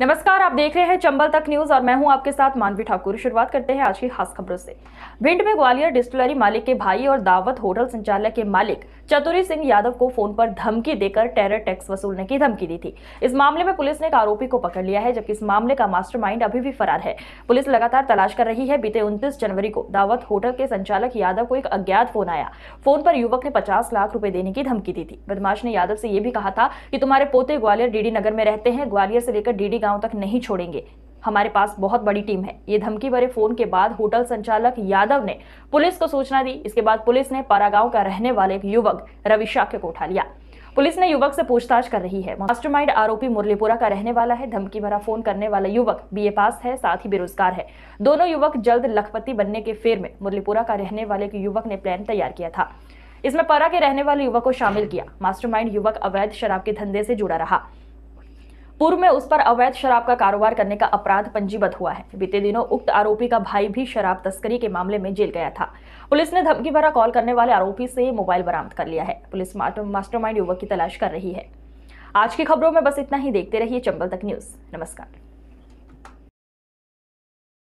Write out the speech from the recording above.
नमस्कार आप देख रहे हैं चंबल तक न्यूज और मैं हूं आपके साथ मानवी ठाकुर शुरुआत करते हैं आज की खास खबरों से भिंड में ग्वालियर डिस्टिलरी मालिक के भाई और दावत होटल संचालक के मालिक चतुरी सिंह यादव को फोन पर धमकी देकर टेरर टैक्स वसूलने की धमकी दी थी इस मामले में पुलिस ने एक आरोपी को पकड़ लिया है जबकि इस मामले का मास्टरमाइंड अभी भी फरार है पुलिस लगातार तलाश कर रही है बीते उनतीस जनवरी को दावत होटल के संचालक यादव को एक अज्ञात फोन आया फोन पर युवक ने पचास लाख रूपए देने की धमकी दी थी बदमाश ने यादव से ये भी कहा था कि तुम्हारे पोते ग्वालियर डीडी नगर में रहते हैं ग्वालियर से लेकर डीडी गांव तक नहीं छोड़ेंगे हमारे पास बहुत बड़ी टीम है ये धमकी भरे फोन के बाद होटल संचालक यादव ने पुलिस को सूचना दी इसके बाद पुलिस ने पारागांव का रहने वाले एक युवक रवि शाख्य को उठा लिया पुलिस ने युवक से पूछताछ कर रही है मास्टरमाइंड आरोपी मुरलीपुरा का रहने वाला है धमकी भरा फोन करने वाला युवक बीए पास है साथ ही बेरोजगार है दोनों युवक जल्द लखपति बनने के फेर में मुरलीपुरा का रहने वाले एक युवक ने प्लान तैयार किया था इसमें परा के रहने वाले युवक को शामिल किया मास्टरमाइंड युवक अवैध शराब के धंधे से जुड़ा रहा पूर्व में उस पर अवैध शराब का कारोबार करने का अपराध पंजीबद्ध हुआ है बीते दिनों उक्त आरोपी का भाई भी शराब तस्करी के मामले में जेल गया था पुलिस ने धमकी भरा कॉल करने वाले आरोपी से मोबाइल बरामद कर लिया है पुलिस मास्टरमाइंड युवक की तलाश कर रही है आज की खबरों में बस इतना ही देखते रहिए चंबल तक न्यूज नमस्कार